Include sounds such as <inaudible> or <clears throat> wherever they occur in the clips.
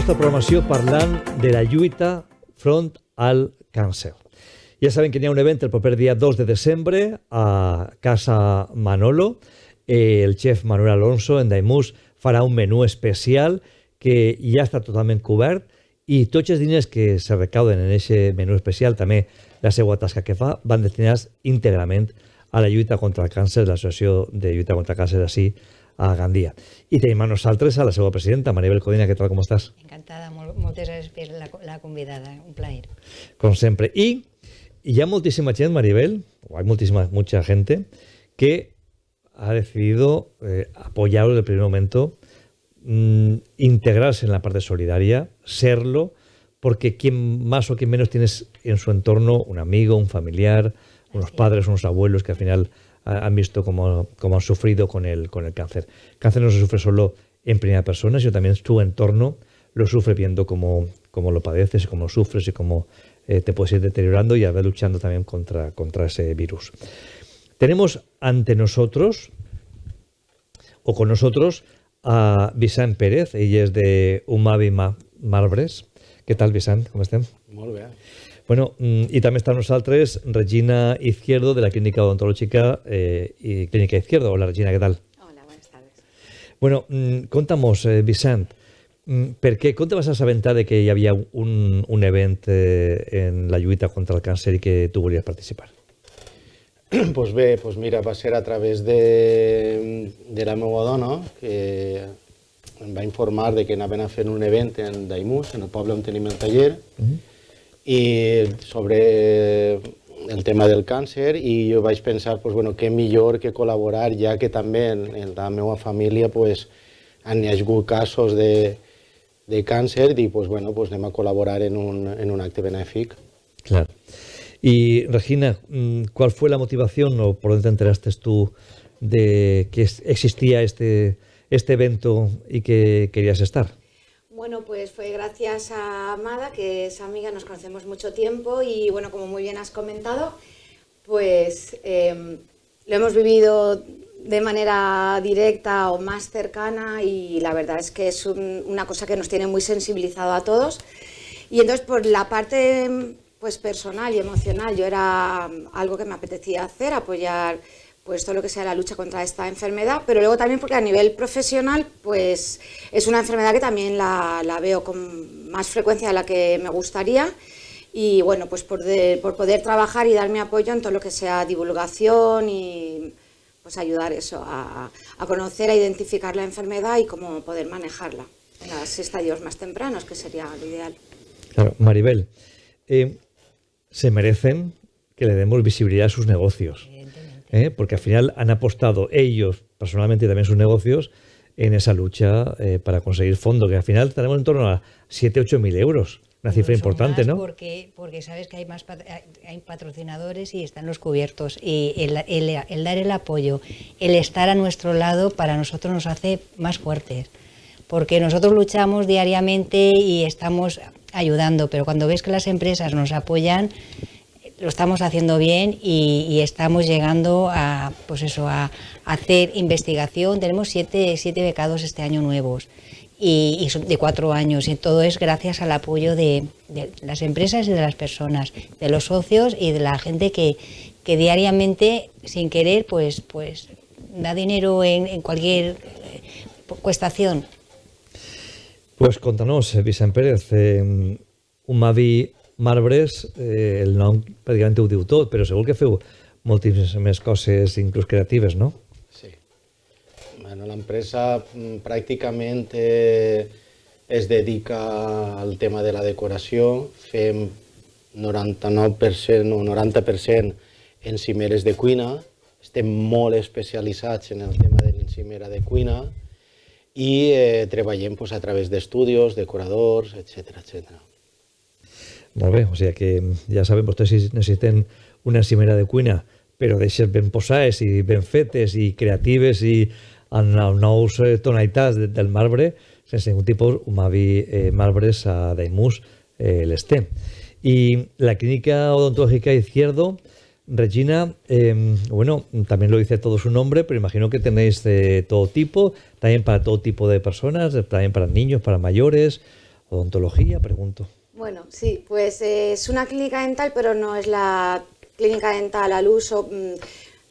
nostra programació parlant de la lluita front al càncer. Ja saben que hi ha un event el proper dia 2 de desembre a Casa Manolo. El xef Manuel Alonso, en Daimús, farà un menú especial que ja està totalment cobert i tots els diners que se recauden en aquest menú especial, també la seva tasca que fa, van destinats íntegrament a la lluita contra el càncer, l'associació de lluita contra el càncer així a y Y manos manos a la segunda presidenta, Maribel Codina. ¿Qué tal, ¿Cómo estás? Encantada, muchas gracias la, convidada, un placer. Como siempre. Y ya hay muchísima gente, Maribel, o hay muchísima mucha gente, que ha decidido eh, apoyarlo en el primer momento, mm, integrarse en la parte solidaria, serlo, porque quien más o quien menos tienes en su entorno un amigo, un familiar, unos padres, unos abuelos que al final han visto cómo, han sufrido con el, con el cáncer. cáncer no se sufre solo en primera persona, sino también tu entorno lo sufre viendo cómo, lo padeces, cómo sufres y cómo eh, te puedes ir deteriorando y a ver luchando también contra, contra ese virus. Tenemos ante nosotros o con nosotros a Visan Pérez, ella es de Umavi Marbres. ¿Qué tal, Visan? ¿Cómo estás? Muy bien. Bueno, mm, i també està amb nosaltres Regina Izquierdo, de la Clínica Odontològica eh, i Clínica Izquierdo. Hola, Regina, què tal? Hola, buenas tardes. Bueno, mm, contamos, eh, Vicent, mm, per què? Com te vas assabentar de que hi havia un, un event eh, en la lluita contra el càncer i que tu volies participar? <clears throat> pues bé, pues mira, va ser a través de, de la meva dona que em va informar de que anaven a fer un event en Daimús, en el poble on tenim el taller, uh mhm. -huh i sobre el tema del càncer i jo vaig pensar pues, bueno, que millor que col·laborar ja que també en, en la meva família pues, han hi ha hagut casos de, de càncer i pues, bueno, pues, anem a col·laborar en un, en un acte benèfic. Clar. Y Regina, ¿cuál mm, fue la motivación o por dónde te enteraste tú de que existía este, este evento y que querías estar? Bueno, pues fue gracias a Amada, que es amiga, nos conocemos mucho tiempo y bueno, como muy bien has comentado, pues em, lo hemos vivido de manera directa o más cercana y la verdad es que es una cosa que nos tiene muy sensibilizado a todos. Y entonces por la parte pues personal y emocional, yo era em, algo que me apetecía hacer, apoyar pues todo lo que sea la lucha contra esta enfermedad, pero luego también porque a nivel profesional pues es una enfermedad que también la, veo con más frecuencia de la que me gustaría y bueno, pues por, por poder trabajar y dar mi apoyo en todo lo que sea divulgación y pues ayudar eso a, conocer, a identificar la enfermedad y cómo poder manejarla en los estadios más tempranos, que sería lo ideal. Claro, Maribel, eh, se merecen que le demos visibilidad a sus negocios. ¿eh? porque al final han apostado ellos, personalmente y también sus negocios, en esa lucha eh, para conseguir fondos, que al final tenemos en torno a 7-8 mil euros. Una cifra importante, ¿no? Porque, porque sabes que hay más hay patrocinadores y están los cubiertos. Y el, dar el apoyo, el estar a nuestro lado, para nosotros nos hace más fuertes. Porque nosotros luchamos diariamente y estamos ayudando, pero cuando ves que las empresas nos apoyan, lo estamos haciendo bien y, estamos llegando a, pues eso, a hacer investigación. Tenemos siete, siete becados este año nuevos y, de cuatro años y todo es gracias al apoyo de, las empresas y de las personas, de los socios y de la gente que, diariamente, sin querer, pues, pues da dinero en, cualquier eh, cuestación. Pues contanos, eh, Vicente Pérez, eh, un Mavi Marbres, eh, el nom pràcticament ho diu tot, però segur que feu moltíssimes més coses, inclús creatives, no? Sí. Bueno, L'empresa mm, pràcticament eh, es dedica al tema de la decoració. Fem 99% o 90% en cimeres de cuina. Estem molt especialitzats en el tema de l'encimera de cuina i eh, treballem pues, a través d'estudis, decoradors, etc etcètera. etcètera. o sea que mm, ya ustedes si necesiten una cimera de cuina, pero de ser benposaes y benfetes y creatives creatives y no nous eh, tonalitats del marbre, sin ningún un Umavi eh, marbres a Daimus el eh, esté. Y la clínica odontológica izquierdo, Regina, em, bueno, también lo dice todo su nombre, pero imagino que tenéis de todo tipo, también para todo tipo de personas, también para niños, para mayores, odontología, pregunto. Bueno, sí, pues eh, es una clínica dental, pero no es la clínica dental al uso. Mm,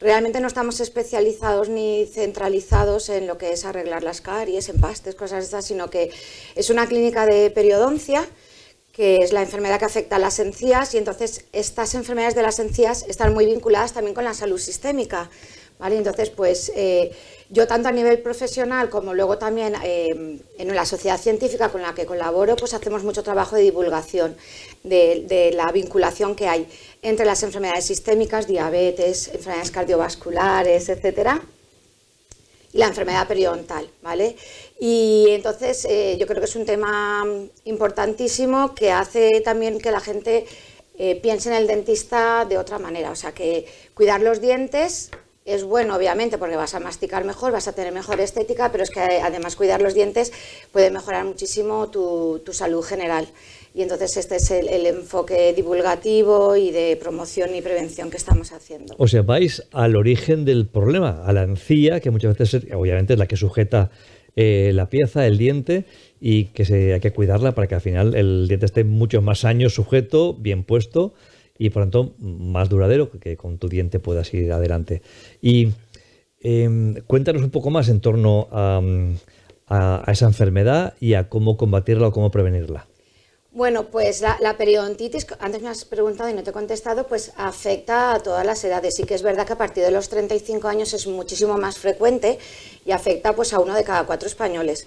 realmente no estamos especializados ni centralizados en lo que es arreglar las caries, empastes, cosas esas, sino que es una clínica de periodoncia, que es la enfermedad que afecta a las encías, y entonces estas enfermedades de las encías están muy vinculadas también con la salud sistémica. Entonces, pues eh, yo tanto a nivel profesional como luego también eh, en la sociedad científica con la que colaboro, pues hacemos mucho trabajo de divulgación de, la vinculación que hay entre las enfermedades sistémicas, diabetes, enfermedades cardiovasculares, etcétera, y la enfermedad periodontal, ¿vale? Y entonces eh, yo creo que es un tema importantísimo que hace también que la gente piense en el dentista de otra manera, o sea que cuidar los dientes es bueno, obviamente, porque vas a masticar mejor, vas a tener mejor estética, pero es que además cuidar los dientes puede mejorar muchísimo tu, salud general. Y entonces este es el, enfoque divulgativo y de promoción y prevención que estamos haciendo. O sea, vais al origen del problema, a la encía, que muchas veces obviamente es la que sujeta eh, la pieza, el diente, y que se, hay que cuidarla para que al final el diente esté muchos más años sujeto, bien puesto, y por tanto más duradero, que con tu diente puedas ir adelante. Y em, cuéntanos un poco más en torno a, esa enfermedad y a cómo combatirla o cómo prevenirla. Bueno, pues la, la, periodontitis, antes me has preguntado y no te he contestado, pues afecta a todas las edades. Sí que es verdad que a partir de los 35 años es muchísimo más frecuente y afecta pues a uno de cada cuatro españoles.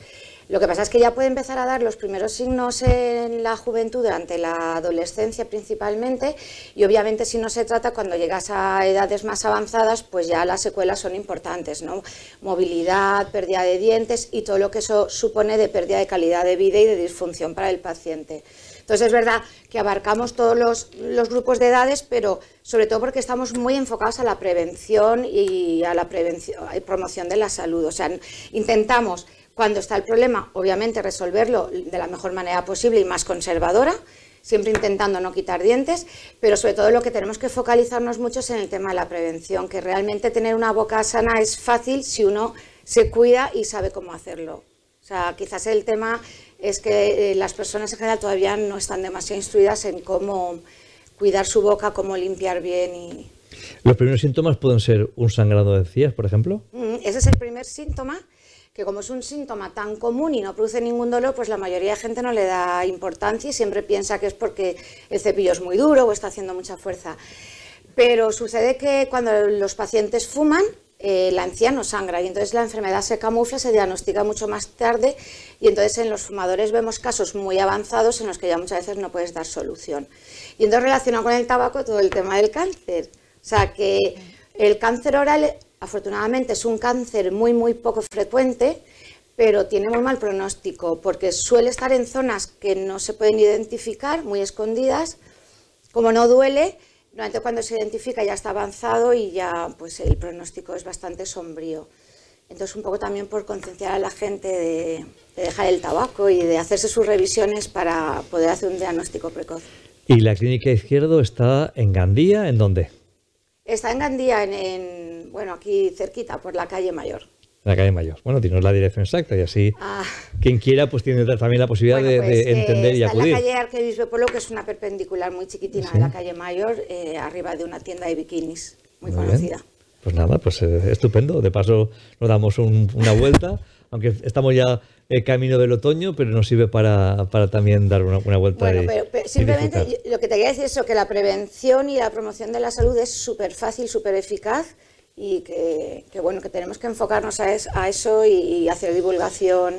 Lo que pasa es que ya puede empezar a dar los primeros signos en la juventud, durante la adolescencia principalmente, y obviamente si no se trata cuando llegas a edades más avanzadas, pues ya las secuelas son importantes, ¿no? Movilidad, pérdida de dientes y todo lo que eso supone de pérdida de calidad de vida y de disfunción para el paciente. Entonces es verdad que abarcamos todos los, grupos de edades, pero sobre todo porque estamos muy enfocados a la prevención y a la prevención y promoción de la salud. O sea, intentamos cuando está el problema, obviamente resolverlo de la mejor manera posible y más conservadora, siempre intentando no quitar dientes, pero sobre todo lo que tenemos que focalizarnos mucho es en el tema de la prevención, que realmente tener una boca sana es fácil si uno se cuida y sabe cómo hacerlo. O sea, quizás el tema es que eh, las personas en general todavía no están demasiado instruidas en cómo cuidar su boca, cómo limpiar bien y... ¿Los primeros síntomas pueden ser un sangrado de encías, por ejemplo? Mm, ese es el primer síntoma que como es un síntoma tan común y no produce ningún dolor, pues la mayoría de gente no le da importancia y siempre piensa que es porque el cepillo es muy duro o está haciendo mucha fuerza. Pero sucede que cuando los pacientes fuman, eh, la anciano sangra y entonces la enfermedad se camufla, se diagnostica mucho más tarde y entonces en los fumadores vemos casos muy avanzados en los que ya muchas veces no puedes dar solución. Y entonces relacionado con el tabaco todo el tema del cáncer. O sea que el cáncer oral Afortunadamente es un cáncer muy, muy poco frecuente, pero tiene muy mal pronóstico porque suele estar en zonas que no se pueden identificar, muy escondidas. Como no duele, normalmente cuando se identifica ya está avanzado y ya pues el pronóstico es bastante sombrío. Entonces, un poco también por concienciar a la gente de, dejar el tabaco y de hacerse sus revisiones para poder hacer un diagnóstico precoz. ¿Y la clínica izquierdo está en Gandía? ¿En dónde? Está en Gandía, en bueno, aquí cerquita, por la calle Mayor la calle Mayor. Bueno, tienes la dirección exacta y así ah. quien quiera pues tiene también la posibilidad de, pues, entender y acudir. Eh, en la calle Arquebispo Polo, que es una perpendicular muy chiquitina de la calle Mayor, eh, arriba de una tienda de bikinis muy, conocida. Pues nada, pues eh, estupendo. De paso nos damos una vuelta, <laughs> aunque estamos ya camino del otoño, pero nos sirve para, para también dar una, vuelta. pero, simplemente lo que te quería decir es que la prevención y la promoción de la salud es súper fácil, súper eficaz y que, bueno, que tenemos que enfocarnos a, a eso y, hacer divulgación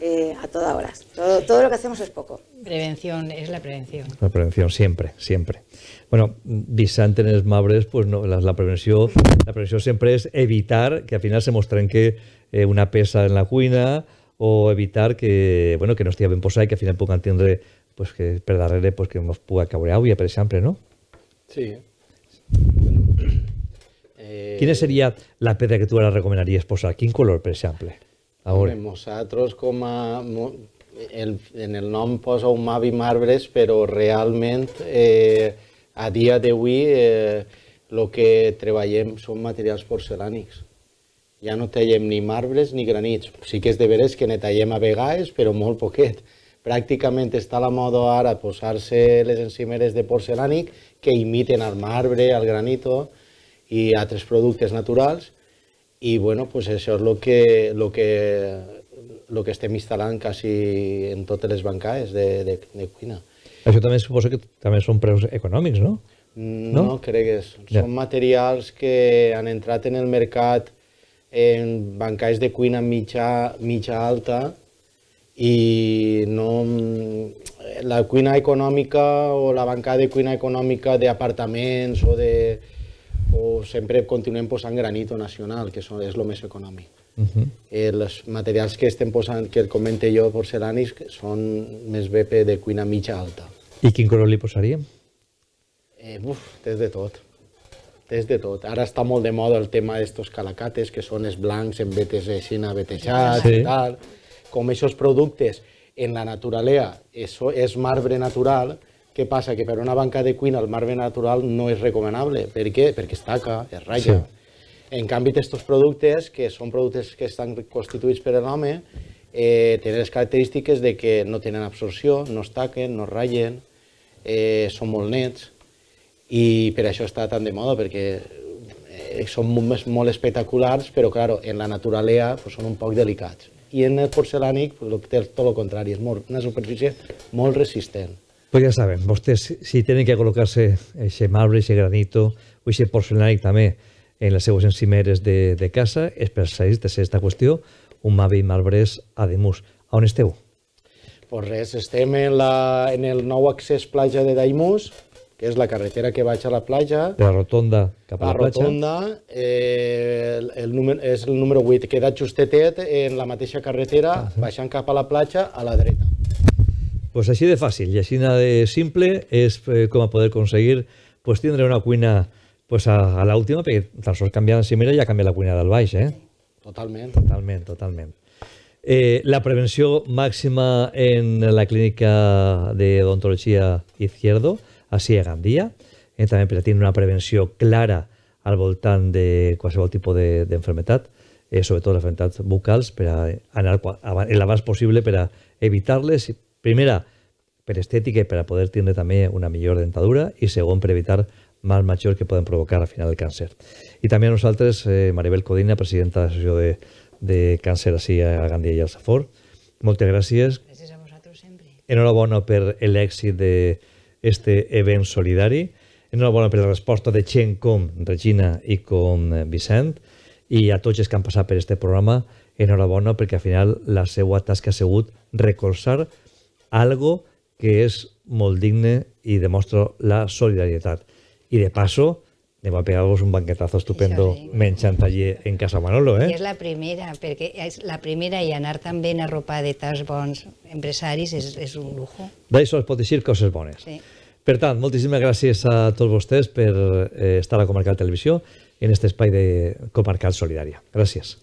eh, a toda hora. Todo, todo, lo que hacemos es poco. Prevención, es la prevención. La prevención, siempre, siempre. Bueno, visantes en pues no, la, prevención siempre la prevención siempre es evitar que al final se muestre que eh, una pesa en la cuina o evitar que, bueno, que no esté bien posada y que al final pueda tindre pues, que per pues, que nos pueda cabrear a pero siempre no? Sí. Eh... Quina seria la pedra que tu ara recomanaries posar? Quin color, per exemple? A veure. Home, nosaltres com a... El, en el nom posa un Mavi Marbres, però realment eh, a dia d'avui eh, el que treballem són materials porcelànics. Ja no tallem ni marbres ni granits. Sí que és de veres que ne tallem a vegades, però molt poquet pràcticament està la moda ara posar-se les encimeres de porcelànic que imiten el marbre, el granito, i altres productes naturals i bueno, pues això és el que, lo que, lo que estem instal·lant quasi en totes les bancades de, de, de cuina. Això també suposo que també són preus econòmics, no? Mm, no, no crec que Ja. Són materials que han entrat en el mercat en bancades de cuina mitja, mitja alta i no, la cuina econòmica o la bancada de cuina econòmica d'apartaments o de, o sempre continuem posant granito nacional, que és el més econòmic. Uh -huh. eh, els materials que estem posant, que el comente jo, porcelanis, són més bé de cuina mitja-alta. I quin color li posaríem? Eh, uf, des de tot. Des de tot. Ara està molt de moda el tema d'estos calacates, que són els blancs en vetes de xina vetejats sí. i tal. Com aquests productes en la naturalea això és marbre natural, què passa? Que per una banca de cuina el marbre natural no és recomanable. Per què? Perquè es taca, es ratlla. Sí. En canvi, aquests productes, que són productes que estan constituïts per l'home, eh, tenen les característiques de que no tenen absorció, no es taquen, no es ratllen, eh, són molt nets i per això està tan de moda, perquè eh, són molt, molt espectaculars, però, claro, en la naturalea pues, són un poc delicats. I en el porcelànic pues, té tot el contrari, és molt, una superfície molt resistent. Pues ya saben, vostès si tienen que colocarse ese marbre, ese granito o ese porcelanari també en les seues encimeres de, de casa és per salir de aquesta qüestió un mavi marbrès a Demús. On esteu? Pues res, estem en, la, en el nou accés platja de Daimús, que és la carretera que vaig a la platja. De la rotonda cap a la, la platja. La rotonda eh, el, el número, és el número 8, queda justetet en la mateixa carretera, ah, sí. baixant cap a la platja, a la dreta. Pues així de fàcil i així de simple és eh, com a poder aconseguir pues, tindre una cuina pues, a, a l'última, perquè tan sols canviant mira ja canvia la cuina del baix, eh? Totalment. Totalment, totalment. Eh, la prevenció màxima en la clínica de odontologia Izquierdo, així a Gandia, eh, també per tenir una prevenció clara al voltant de qualsevol tipus d'enfermetat, de, eh, sobretot les enfermetats bucals, per a anar la abans possible per a evitar-les Primera, per estètica i per a poder tindre també una millor dentadura i segon, per evitar mal major que poden provocar al final el càncer. I també a nosaltres, eh, Maribel Codina, presidenta de l'Associació de, de Càncer així a Gandia i al Safor. Moltes gràcies. Gràcies a vosaltres sempre. Enhorabona per l'èxit d'aquest event solidari. Enhorabona per la resposta de gent com Regina i com eh, Vicent i a tots els que han passat per aquest programa enhorabona perquè al final la seva tasca ha sigut recolzar algo que és molt digne i demostra la solidaritat. I de paso, anem a pegar-vos un banquetazo estupendo sí. menjant allí en casa Manolo, eh? I és la primera, perquè és la primera i anar tan ben arropada de tas bons empresaris és, és un lujo. D'això es pot dir coses bones. Sí. Per tant, moltíssimes gràcies a tots vostès per eh, estar a Comarcal Televisió en aquest espai de Comarcal Solidària. Gràcies.